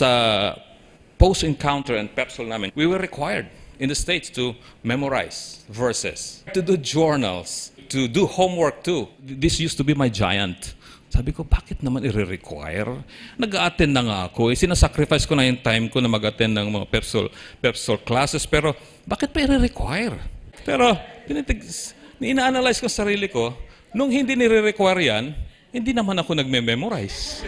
sa post-encounter and PEPSOL namin, we were required in the States to memorize verses, to do journals, to do homework too. This used to be my giant. Sabi ko, bakit naman i-require? Nag-attend na nga ako. Eh, sinasacrifice ko na yung time ko na mag-attend ng mga PEPSOL, PEPSOL classes. Pero bakit pa i-require? Pero tinitig, ina-analyze ko sarili ko, nung hindi nire-require yan, hindi naman ako nagme-memorize.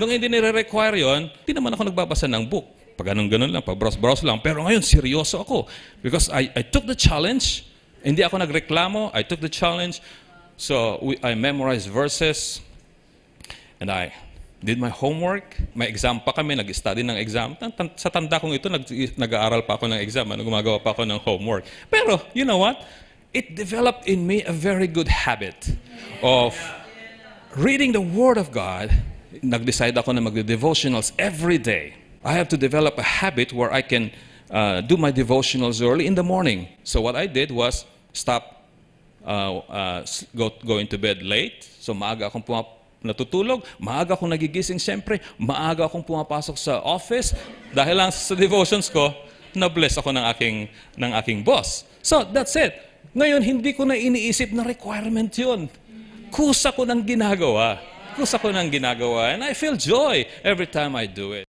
Nung hindi nire-require yon, hindi naman ako nagbabasa ng book. Pag anong ganun lang, pag browse-browse lang. Pero ngayon, seryoso ako. Because I, I took the challenge. Hindi ako nagreklamo. I took the challenge. So we, I memorized verses. And I did my homework. May exam pa kami, nag-study ng exam. Sa tanda kong ito, nag-aaral pa ako ng exam, ano, gumagawa pa ako ng homework. Pero, you know what? It developed in me a very good habit of reading the Word of God nag-decide ako na magde-devotionals every day. I have to develop a habit where I can uh, do my devotionals early in the morning. So what I did was stop, uh, uh, go, going to bed late. So maaga akong pumap natutulog, maaga akong nagigising siyempre, maaga akong pumapasok sa office dahil lang sa devotions ko, na-bless ako ng aking, ng aking boss. So, that's it. Ngayon, hindi ko na iniisip na requirement yun. Kusa ko ng ginagawa kusa ko ng ginagawa and I feel joy every time I do it.